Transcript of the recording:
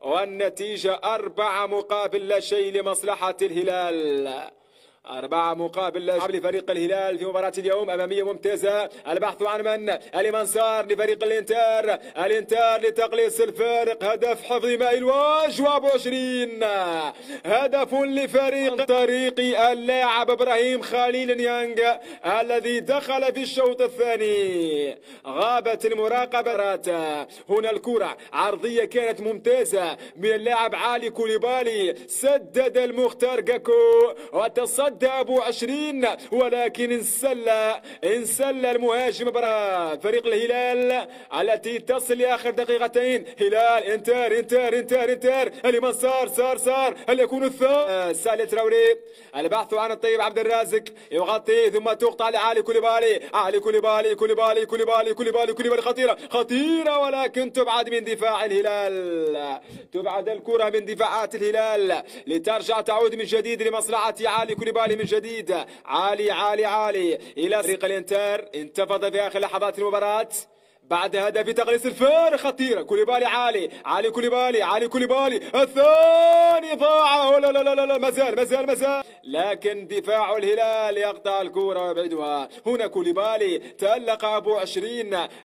والنتيجة أربعة مقابل لا شيء لمصلحة الهلال أربعة مقابل لفريق الهلال في مباراة اليوم أمامية ممتازة البحث عن من المنصار لفريق الانتر الانتر لتقليص الفارق هدف حفظ ماء وجواب 20 هدف لفريق طريق اللاعب إبراهيم خليل يانغ الذي دخل في الشوط الثاني غابت المراقبة هنا الكرة عرضية كانت ممتازة من اللاعب علي كوليبالي سدد المختار جاكو وتصدى ابو عشرين ولكن انسل انسل المهاجم برا فريق الهلال التي تصل لاخر دقيقتين هلال انتر انتر انتر, انتر. اللي لمن صار صار صار هل يكون الثاني سالي تراوري البحث عن الطيب عبد الرازق يغطي ثم تقطع لعلي كوليبالي علي كوليبالي كوليبالي كوليبالي كوليبالي كوليبالي خطيرة خطيرة ولكن تبعد من دفاع الهلال تبعد الكرة من دفاعات الهلال لترجع تعود من جديد لمصلحة علي كوليبالي من جديد علي علي علي إلى فريق الانتر انتفض في آخر لحظات المباراة بعد هدف تغريس الفار خطيرة كوليبالي عالي عالي كوليبالي عالي كوليبالي الثاني ضاع لا لا لا لا مازال مازال مازال لكن دفاع الهلال يقطع الكرة ويبعدها هنا كوليبالي تألق أبو عشرين